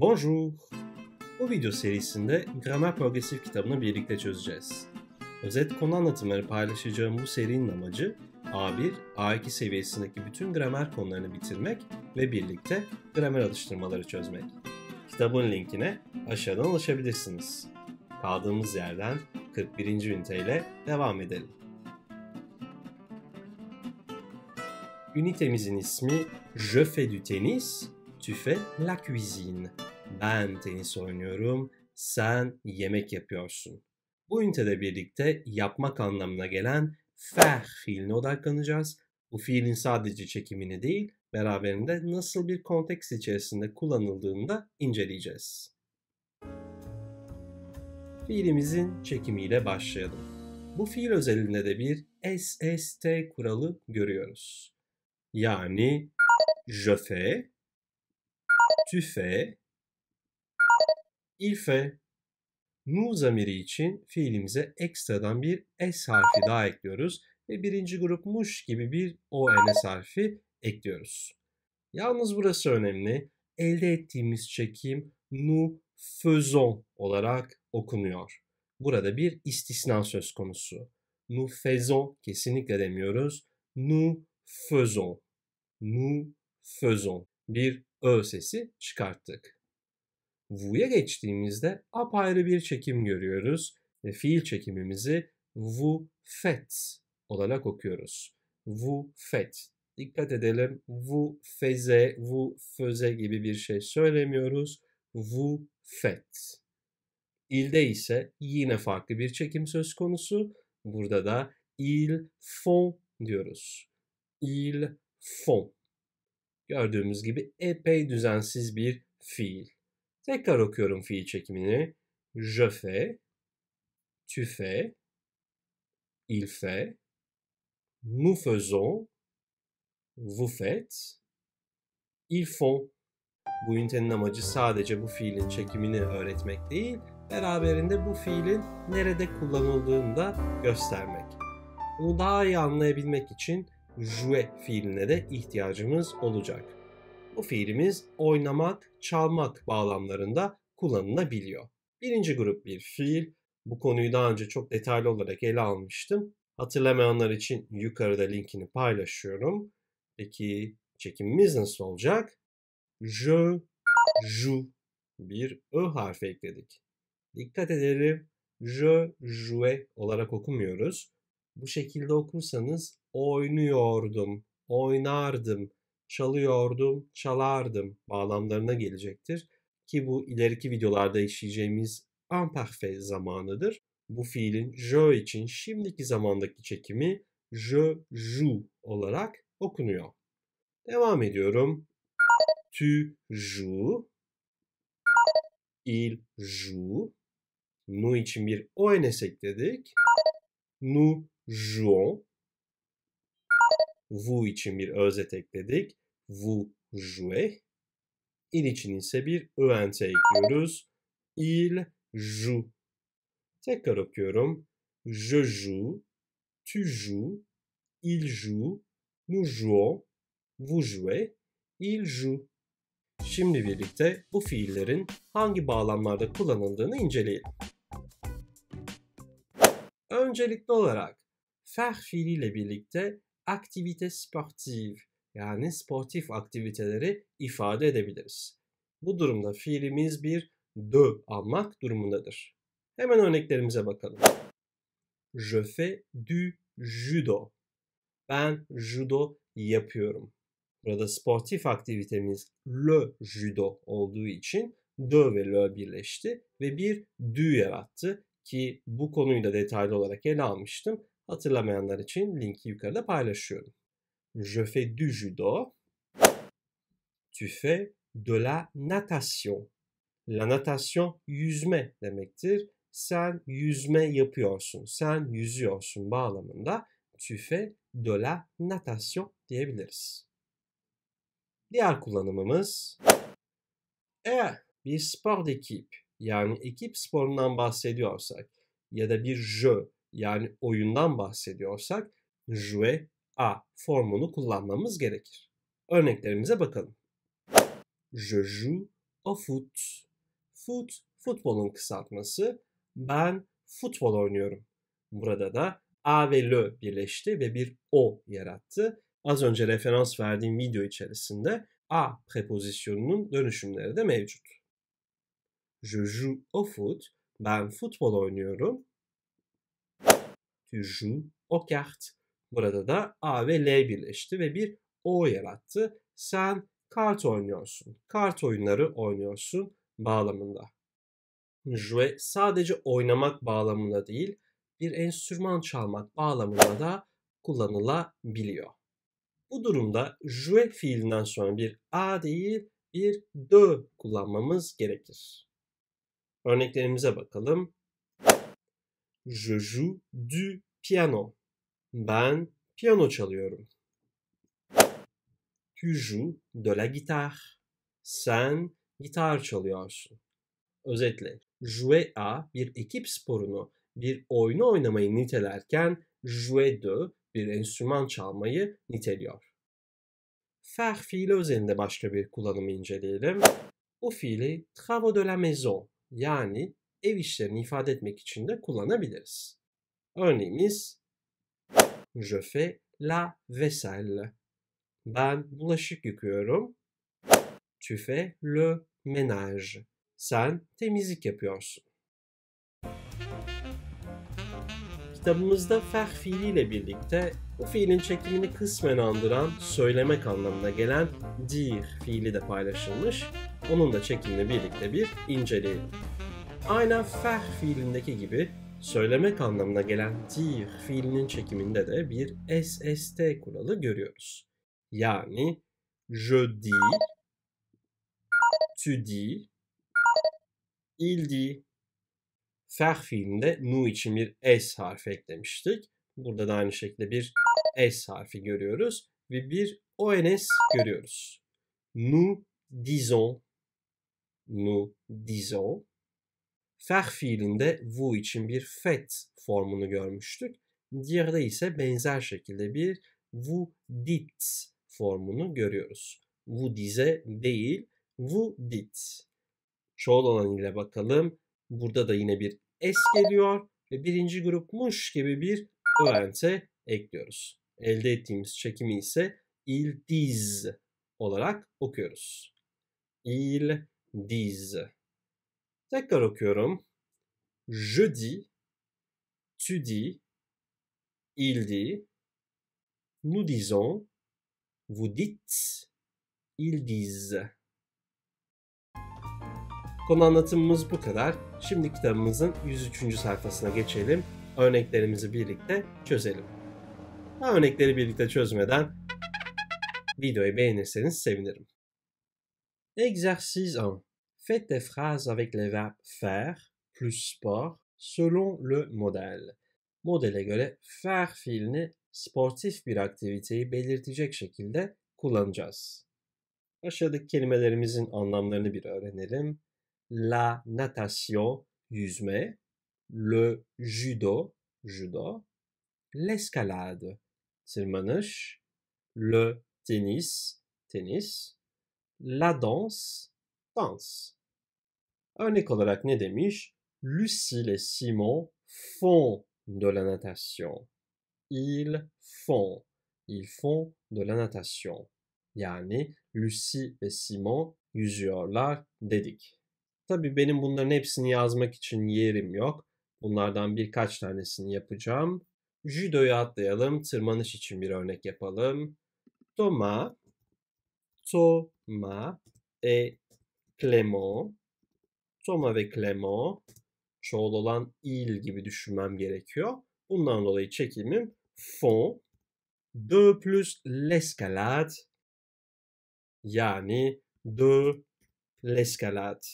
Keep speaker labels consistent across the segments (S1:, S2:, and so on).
S1: Bonjour! Bu video serisinde Gramer Progresif kitabını birlikte çözeceğiz. Özet konu anlatımları paylaşacağım bu serinin amacı A1, A2 seviyesindeki bütün gramer konularını bitirmek ve birlikte gramer alıştırmaları çözmek. Kitabın linkine aşağıdan ulaşabilirsiniz. Kaldığımız yerden 41. üniteyle devam edelim. Ünitemizin ismi Je fais du tennis tüfe la cuisine. Ben tenis oynuyorum, sen yemek yapıyorsun. Bu ünitede birlikte yapmak anlamına gelen faire fiiline odaklanacağız. Bu fiilin sadece çekimini değil, beraberinde nasıl bir konteks içerisinde kullanıldığını da inceleyeceğiz. Fiilimizin çekimiyle başlayalım. Bu fiil özelinde de bir SST kuralı görüyoruz. Yani je fais tu fais, il fait. Nu zamiri için fiilimize ekstradan bir s harfi daha ekliyoruz ve birinci grup muş gibi bir o ons harfi ekliyoruz. Yalnız burası önemli. Elde ettiğimiz çekim nu faisons olarak okunuyor. Burada bir istisna söz konusu. Nu faisons kesinlikle demiyoruz. Nu faisons. Nu faisons. Bir ö sesi çıkarttık. Vu'ya geçtiğimizde apayrı bir çekim görüyoruz ve fiil çekimimizi vu fet olarak okuyoruz. Vu fet. Dikkat edelim. Vu feze, vu föze gibi bir şey söylemiyoruz. Vu fet. İlde ise yine farklı bir çekim söz konusu. Burada da il font diyoruz. Il font. Gördüğümüz gibi epey düzensiz bir fiil. Tekrar okuyorum fiil çekimini. Je fais, tu fais, il fait, nous faisons, vous faites, ils font. Bu ünitenin amacı sadece bu fiilin çekimini öğretmek değil, beraberinde bu fiilin nerede kullanıldığını da göstermek. Bunu daha iyi anlayabilmek için jouer fiiline de ihtiyacımız olacak. Bu fiilimiz oynamak, çalmak bağlamlarında kullanılabiliyor. Birinci grup bir fiil. Bu konuyu daha önce çok detaylı olarak ele almıştım. Hatırlamayanlar için yukarıda linkini paylaşıyorum. Peki çekimimiz nasıl olacak? Je, joue. Bir ö harfi ekledik. Dikkat edelim. Je, jouer olarak okumuyoruz. Bu şekilde okursanız oynuyordum, oynardım, çalıyordum, çalardım bağlamlarına gelecektir. Ki bu ileriki videolarda işleyeceğimiz amperfe zamanıdır. Bu fiilin je için şimdiki zamandaki çekimi je joue olarak okunuyor. Devam ediyorum. Tu joues. Il joue. Nu için bir o enesek dedik. Nu jouons Vu için bir özet ekledik. Vu jouez. Il için ise bir önt ekliyoruz. Il joue. Tekrar okuyorum. Je joue, tu joues, il joue, nous jouons, vous jouez, il joue. Şimdi birlikte bu fiillerin hangi bağlamlarda kullanıldığını inceleyelim. Öncelikli olarak fer fiiliyle birlikte aktivite sportive yani sportif aktiviteleri ifade edebiliriz. Bu durumda fiilimiz bir de almak durumundadır. Hemen örneklerimize bakalım. Je fais du judo. Ben judo yapıyorum. Burada sportif aktivitemiz le judo olduğu için de ve le birleşti ve bir dü yarattı ki bu konuyu da detaylı olarak ele almıştım. Hatırlamayanlar için linki yukarıda paylaşıyorum. Je fais du judo. Tu fais de la natation. La natation yüzme demektir. Sen yüzme yapıyorsun. Sen yüzüyorsun bağlamında tu fais de la natation diyebiliriz. Diğer kullanımımız eğer bir spor ekip yani ekip sporundan bahsediyorsak ya da bir jeu yani oyundan bahsediyorsak jouer a formunu kullanmamız gerekir. Örneklerimize bakalım. Je joue au foot. Foot, futbolun kısaltması. Ben futbol oynuyorum. Burada da A ve L birleşti ve bir O yarattı. Az önce referans verdiğim video içerisinde A prepozisyonunun dönüşümleri de mevcut. Je joue au foot. Ben futbol oynuyorum. Ju Okert. Burada da A ve L birleşti ve bir O yarattı. Sen kart oynuyorsun. Kart oyunları oynuyorsun bağlamında. Jouer sadece oynamak bağlamında değil, bir enstrüman çalmak bağlamında da kullanılabiliyor. Bu durumda jouer fiilinden sonra bir a değil bir de kullanmamız gerekir. Örneklerimize bakalım. Je joue du piano. Ben piyano çalıyorum. Tu joues de la guitare. Sen gitar çalıyorsun. Özetle, jouer a bir ekip sporunu, bir oyunu oynamayı nitelerken jouer de bir enstrüman çalmayı niteliyor. Faire fiili üzerinde başka bir kullanımı inceleyelim. O fiili travaux de la maison yani ev işlerini ifade etmek için de kullanabiliriz. Örneğimiz Je fais la vaisselle. Ben bulaşık yıkıyorum. Tu fais le ménage. Sen temizlik yapıyorsun. Kitabımızda fer fiiliyle birlikte bu fiilin çekimini kısmen andıran, söylemek anlamına gelen dir fiili de paylaşılmış. Onun da çekimini birlikte bir inceleyelim. Aynen fer fiilindeki gibi söylemek anlamına gelen dir fiilinin çekiminde de bir SST kuralı görüyoruz. Yani je dis, tu dis, il dis Fer fiilinde nu için bir S harfi eklemiştik. Burada da aynı şekilde bir S harfi görüyoruz ve bir ONS görüyoruz. Nous disons, nous disons Feh fiilinde vu için bir fet formunu görmüştük. Diğerde ise benzer şekilde bir vu dit formunu görüyoruz. Vu dize değil, vu dit. Çoğul olan ile bakalım. Burada da yine bir es geliyor ve birinci grupmuş gibi bir öğrente ekliyoruz. Elde ettiğimiz çekimi ise il diz olarak okuyoruz. Il diz. Tekrar okuyorum. Je dis, tu dis, il dit, nous disons, vous dites, ils disent. Konu anlatımımız bu kadar. Şimdi kitabımızın 103. sayfasına geçelim. Örneklerimizi birlikte çözelim. örnekleri birlikte çözmeden videoyu beğenirseniz sevinirim. Exercice 1 Faites des phrases avec les verbes faire plus sport selon le modèle. Modèle-göre, göre faire fiilini sportif bir aktiviteyi belirtecek şekilde kullanacağız. Aşağıdaki kelimelerimizin anlamlarını bir öğrenelim. La natation, yüzme, le judo, judo, l'escalade, tırmanış, le tennis, tenis, la danse, offense. Örnek olarak ne demiş? Lucille ve Simon font de la natation. Ils font. Ils font de la natation. Yani Lucy ve Simon yüzüyorlar dedik. Tabii benim bunların hepsini yazmak için yerim yok. Bunlardan birkaç tanesini yapacağım. Judo'yu atlayalım. Tırmanış için bir örnek yapalım. Thomas, Thomas est Clément. Thomas ve Clément çoğul olan il gibi düşünmem gerekiyor. Bundan dolayı çekimim fon de plus l'escalade yani de l'escalade.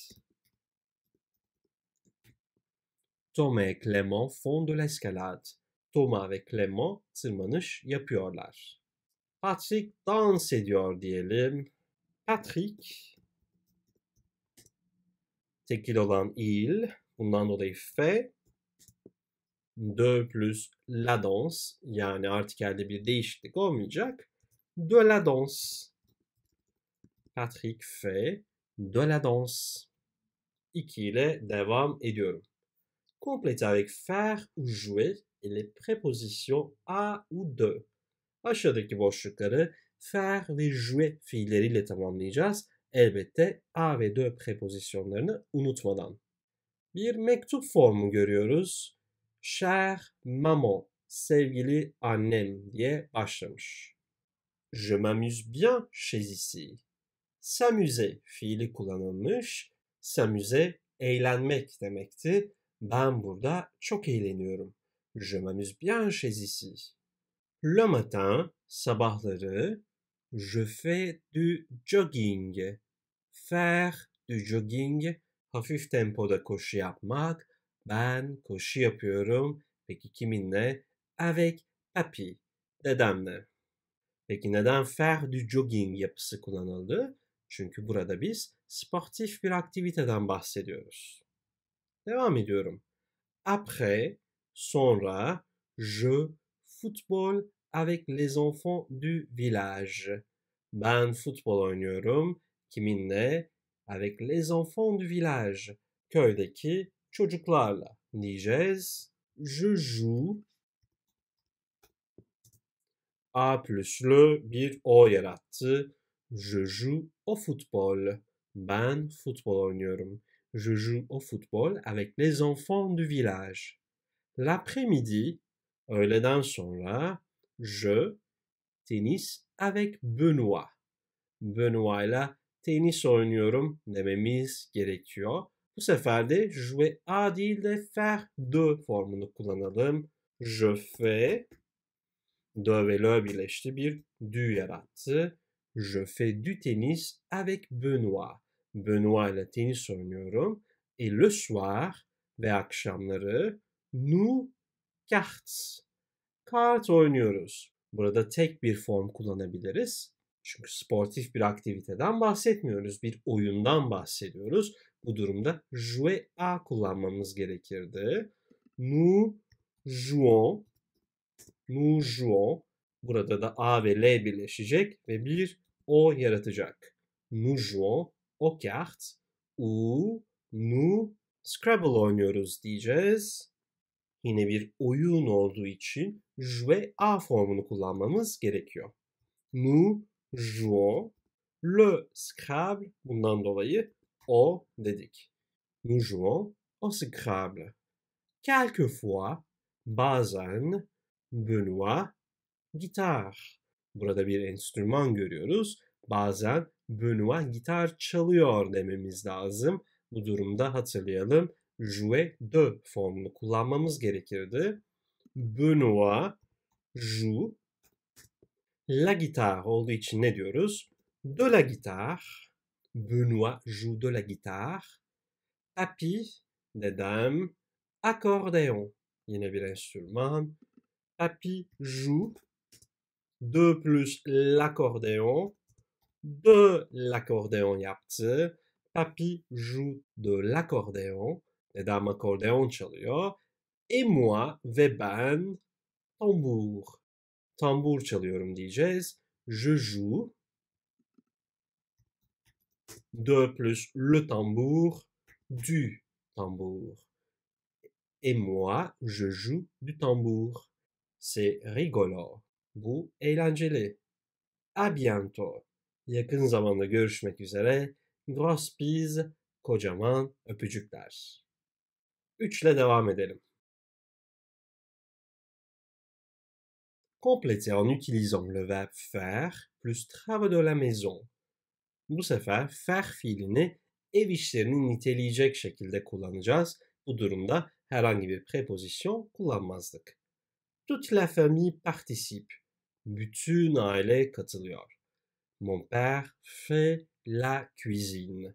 S1: Thomas et Clément font de l'escalade. Thomas ve Clément tırmanış yapıyorlar. Patrick dans ediyor diyelim. Patrick tekil olan il. Bundan dolayı fe. De plus la danse. Yani artikelde bir değişiklik olmayacak. De la danse. Patrick fait de la danse. 2 ile devam ediyorum. Complétez avec faire ou jouer et les prépositions à ou de. Aşağıdaki boşlukları faire ve jouer fiilleriyle tamamlayacağız. Elbette a ve D prepozisyonlarını unutmadan. Bir mektup formu görüyoruz. Cher maman, sevgili annem diye başlamış. Je m'amuse bien chez ici. S'amuser fiili kullanılmış. S'amuser eğlenmek demekti. Ben burada çok eğleniyorum. Je m'amuse bien chez ici. Le matin, sabahları, je fais du jogging faire du jogging, hafif tempoda koşu yapmak. Ben koşu yapıyorum. Peki kiminle? Avec papi, dedemle. Peki neden faire du jogging yapısı kullanıldı? Çünkü burada biz sportif bir aktiviteden bahsediyoruz. Devam ediyorum. Après, sonra, je, football avec les enfants du village. Ben futbol oynuyorum. kiminle avec les enfants du village. Köydeki çocuklarla. Nijez, je joue. A plus le bir o Je joue au football. Ban football. Je joue au football avec les enfants du village. L'après-midi, öğleden sonra, je, tennis avec Benoît. Benoît là, tenis oynuyorum dememiz gerekiyor. Bu sefer de jouer a değil de faire de formunu kullanalım. Je fais de ve le birleşti bir du yarattı. Je fais du tennis avec Benoît. Benoît ile tenis oynuyorum. Et le soir ve akşamları nous cartes. Kart oynuyoruz. Burada tek bir form kullanabiliriz. Çünkü sportif bir aktiviteden bahsetmiyoruz. Bir oyundan bahsediyoruz. Bu durumda jouer a kullanmamız gerekirdi. Nous jouons. Nous jouons. Burada da a ve l birleşecek ve bir o yaratacak. Nous jouons aux cartes U Nu Scrabble oynuyoruz diyeceğiz. Yine bir oyun olduğu için jouer a formunu kullanmamız gerekiyor. Nous jouons le Scrabble. Bundan dolayı o dedik. Nous jouons au Scrabble. Quelquefois, bazen, Benoît, gitar. Burada bir enstrüman görüyoruz. Bazen Benoît gitar çalıyor dememiz lazım. Bu durumda hatırlayalım. Jouer de formunu kullanmamız gerekirdi. Benoît joue la guitare olduğu için ne De la guitare. Benoît joue de la guitare. Papi dames, accordéon. Yine bir enstrüman. Papi joue de plus l'accordéon. De l'accordéon yaptı. Papi joue de l'accordéon. dames accordéon çalıyor. Et moi ve ben tambour. tambur çalıyorum diyeceğiz. Je joue. De plus le tambour. Du tambour. Et moi, je joue du tambour. C'est rigolo. Bu eğlenceli. À bientôt. Yakın zamanda görüşmek üzere. Gros bis. kocaman öpücükler. Üçle devam edelim. complétée en utilisant le verbe faire plus travaux de la maison. Bu sefer faire » fiilini ev işlerini niteleyecek şekilde kullanacağız. Bu durumda herhangi bir preposition kullanmazdık. Toute la famille participe. Bütün aile katılıyor. Mon père fait la cuisine.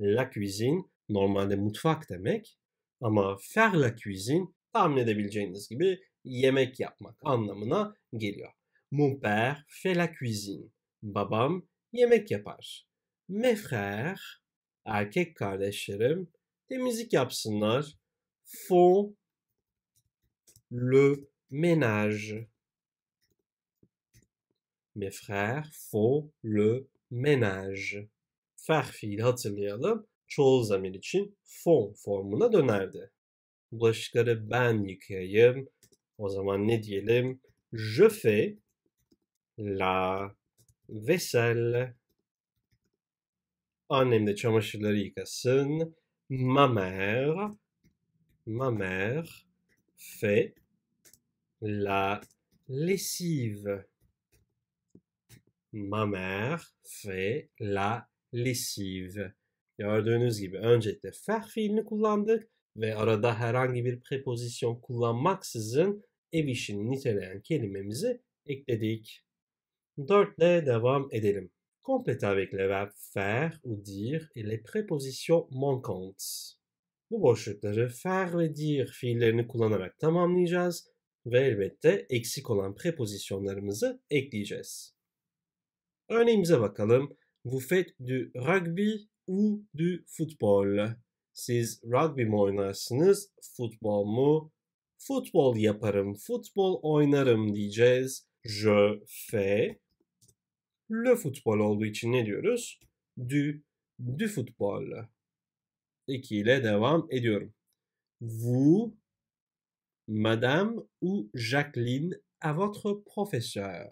S1: La cuisine normalde mutfak demek ama faire la cuisine tahmin edebileceğiniz gibi yemek yapmak anlamına geliyor. Mon père fait la cuisine. Babam yemek yapar. Mes frères, erkek kardeşlerim temizlik yapsınlar. Font le ménage. Mes frères font le ménage. Faire fiili hatırlayalım. Çoğul zamir için font formuna dönerdi. Bulaşıkları ben yıkayayım. O zaman ne diyelim? Je fais la vaisselle. Annem de çamaşırları yıkasın. Ma mère, ma mère fait la lessive. Ma mère fait la lessive. Gördüğünüz gibi öncelikle faire fiilini kullandık ve arada herhangi bir prepozisyon kullanmaksızın ev işini niteleyen kelimemizi ekledik. 4 devam edelim. Complète avec le verbes faire ou dire et les prépositions manquantes. Bu boşlukları faire ve dire fiillerini kullanarak tamamlayacağız ve elbette eksik olan prepozisyonlarımızı ekleyeceğiz. Örneğimize bakalım. Vous faites du rugby ou du football? Siz rugby mi oynarsınız, futbol mu? Futbol yaparım, futbol oynarım diyeceğiz. Je fais le futbol olduğu için ne diyoruz? Du, du futbol. 2 ile devam ediyorum. Vous, madame ou Jacqueline à votre professeur.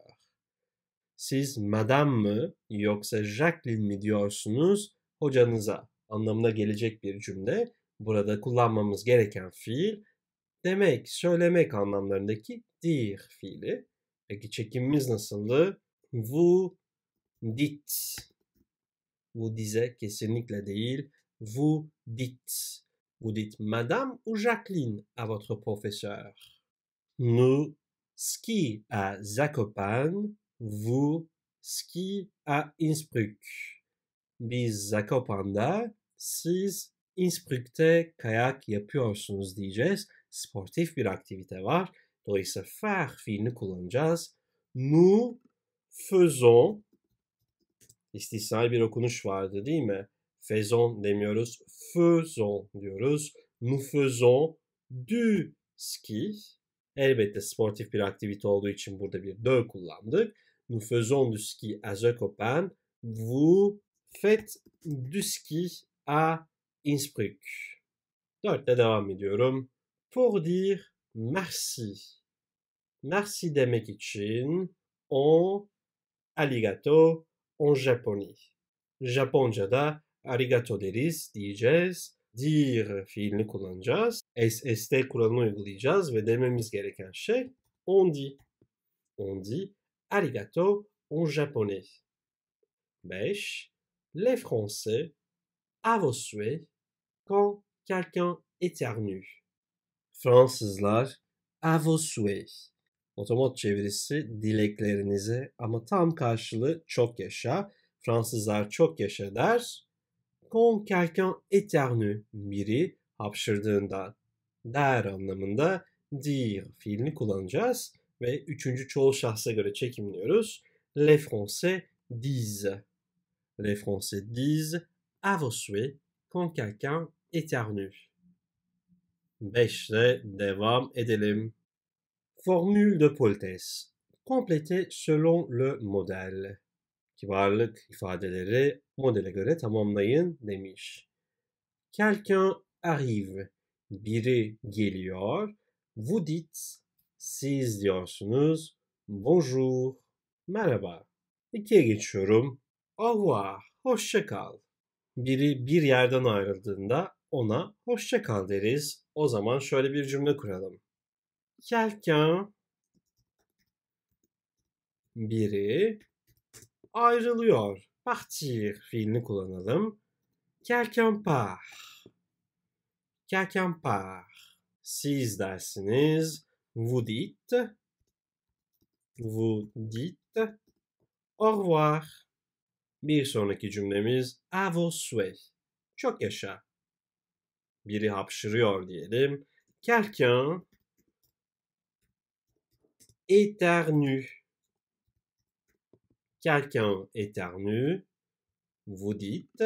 S1: Siz madame mı yoksa Jacqueline mi diyorsunuz hocanıza? anlamına gelecek bir cümle. Burada kullanmamız gereken fiil demek, söylemek anlamlarındaki dir fiili. Peki çekimimiz nasıldı? Vous dites. Vous dize kesinlikle değil. Vous dites. Vous dites Madame ou Jacqueline à votre professeur. Nous ski à Zakopane. Vous ski à Innsbruck. Biz Zakopan'da siz Innsbruck'te kayak yapıyorsunuz diyeceğiz. Sportif bir aktivite var. Dolayısıyla faire fiilini kullanacağız. Nous faisons istisnai bir okunuş vardı değil mi? Faisons demiyoruz. Faisons diyoruz. Nous faisons du ski. Elbette sportif bir aktivite olduğu için burada bir de kullandık. Nous faisons du ski à Zakopan. Vous faites du ski à Innsbruck. devam ediyorum. Pour dire merci. Merci demek için on aligato en japonais. Japonca'da arigato deriz diyeceğiz. Dire fiilini kullanacağız. SST kuralını uygulayacağız ve dememiz gereken şey on dit. On dit arigato en japonais. mais Les Français avosue quand quelqu'un éternue. Fransızlar avosue. Otomot çevirisi dileklerinize ama tam karşılığı çok yaşa. Fransızlar çok yaşa der. Quand quelqu'un éternue biri hapşırdığında der anlamında dire fiilini kullanacağız ve üçüncü çoğul şahsa göre çekimliyoruz. Les Français disent. Les Français disent avançoué quand quelqu'un éternue. 5'te devam edelim. Formül de politesse. Komplet'e selon le modèle. Kibarlık ifadeleri modele göre tamamlayın demiş. Quelqu'un arrive. Biri geliyor. Vous dites. Siz diyorsunuz. Bonjour. Merhaba. İkiye geçiyorum. Au revoir. Hoşça kal biri bir yerden ayrıldığında ona hoşça kal deriz. O zaman şöyle bir cümle kuralım. Quelqu'un biri ayrılıyor. Partir fiilini kullanalım. Quelqu'un part. Quelqu'un part. Siz dersiniz. Vous dites. Vous dites. Au revoir. Bir sonraki cümlemiz a vos souhaits. Çok yaşa. Biri hapşırıyor diyelim. Quelqu'un éternue. Quelqu'un éternue. Vous dites,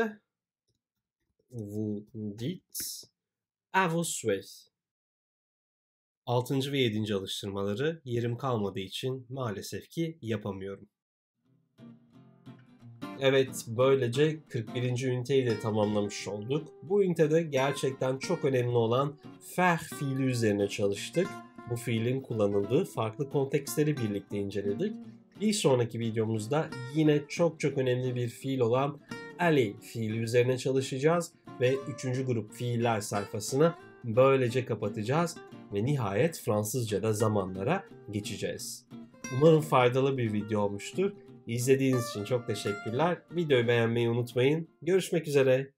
S1: vous dites à vos souhaits. Altıncı ve yedinci alıştırmaları yerim kalmadığı için maalesef ki yapamıyorum. Evet böylece 41. üniteyi de tamamlamış olduk. Bu ünitede gerçekten çok önemli olan fer fiili üzerine çalıştık. Bu fiilin kullanıldığı farklı kontekstleri birlikte inceledik. Bir sonraki videomuzda yine çok çok önemli bir fiil olan Ali fiili üzerine çalışacağız ve 3. grup fiiller sayfasını böylece kapatacağız ve nihayet Fransızca'da zamanlara geçeceğiz. Umarım faydalı bir video olmuştur. İzlediğiniz için çok teşekkürler. Videoyu beğenmeyi unutmayın. Görüşmek üzere.